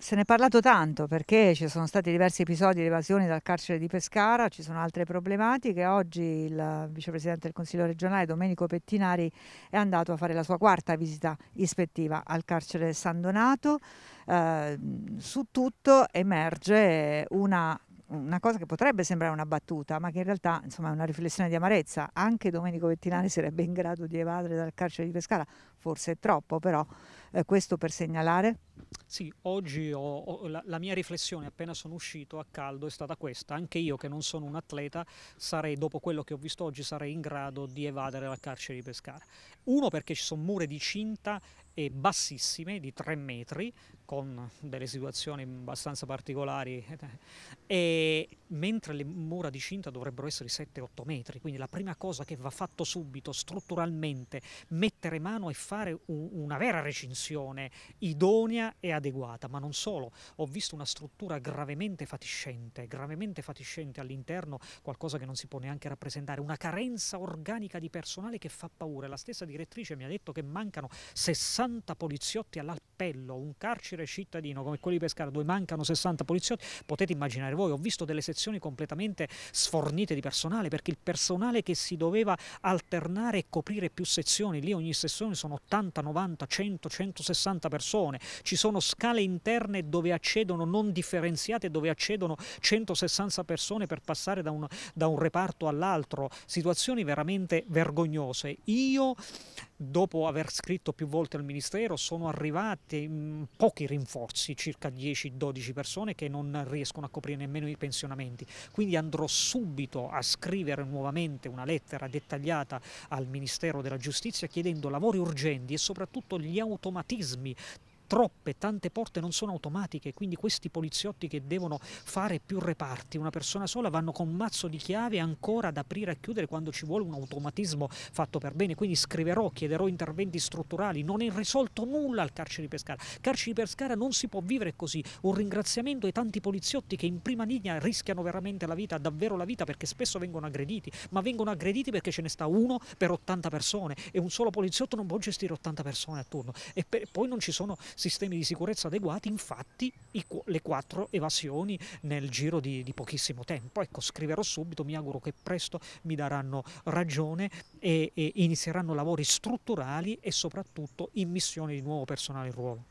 Se ne è parlato tanto perché ci sono stati diversi episodi di evasione dal carcere di Pescara, ci sono altre problematiche. Oggi il vicepresidente del Consiglio regionale Domenico Pettinari è andato a fare la sua quarta visita ispettiva al carcere San Donato. Eh, su tutto emerge una una cosa che potrebbe sembrare una battuta, ma che in realtà insomma, è una riflessione di amarezza. Anche Domenico Vettinari sarebbe in grado di evadere dal carcere di Pescara, forse è troppo, però eh, questo per segnalare. Sì, oggi ho, ho, la, la, mia riflessione appena sono uscito a caldo è stata questa. Anche io che non sono un atleta, sarei, dopo quello che ho visto oggi, sarei in grado di evadere dal carcere di Pescara. Uno perché ci sono mura di cinta bassissime di 3 metri con delle situazioni abbastanza particolari, eh, e, mentre le mura di cinta dovrebbero essere 7-8 metri, quindi la prima cosa che va fatto subito, strutturalmente, mettere mano e fare un, una vera recinzione idonea e adeguata, ma non solo, ho visto una struttura gravemente fatiscente, gravemente fatiscente all'interno, qualcosa che non si può neanche rappresentare, una carenza organica di personale che fa paura, la stessa direttrice mi ha detto che mancano 60 poliziotti all'appello, un carcere carcere cittadino come quelli di Pescara dove mancano 60 poliziotti, potete immaginare voi, ho visto delle sezioni completamente sfornite di personale perché il personale che si doveva alternare e coprire più sezioni, lì ogni sessione sono 80, 90, 100, 160 persone, ci sono scale interne dove accedono non differenziate, dove accedono 160 persone per passare da un, da un reparto all'altro, situazioni veramente vergognose. Io dopo aver scritto più volte al Ministero, sono arrivati mm, pochi rinforzi, circa 10-12 persone che non riescono a coprire nemmeno i pensionamenti. Quindi andrò subito a scrivere nuovamente una lettera dettagliata al Ministero della Giustizia chiedendo lavori urgenti e soprattutto gli automatismi troppe, tante porte non sono automatiche, quindi questi poliziotti che devono fare più reparti, una persona sola, vanno con un mazzo di chiave ancora ad aprire e chiudere quando ci vuole un automatismo fatto per bene, quindi scriverò, chiederò interventi strutturali, non è risolto nulla al carcere di Pescara, carcere di Pescara non si può vivere così, un ringraziamento ai tanti poliziotti che in prima linea rischiano veramente la vita, davvero la vita, perché spesso vengono aggrediti, ma vengono aggrediti perché ce ne sta uno per 80 persone e un solo poliziotto non può gestire 80 persone a turno e per, poi non ci sono sistemi di sicurezza adeguati, infatti i, le quattro evasioni nel giro di, di, pochissimo tempo. Ecco, scriverò subito, mi auguro che presto mi daranno ragione e, e inizieranno lavori strutturali e soprattutto immissione di nuovo personale in ruolo.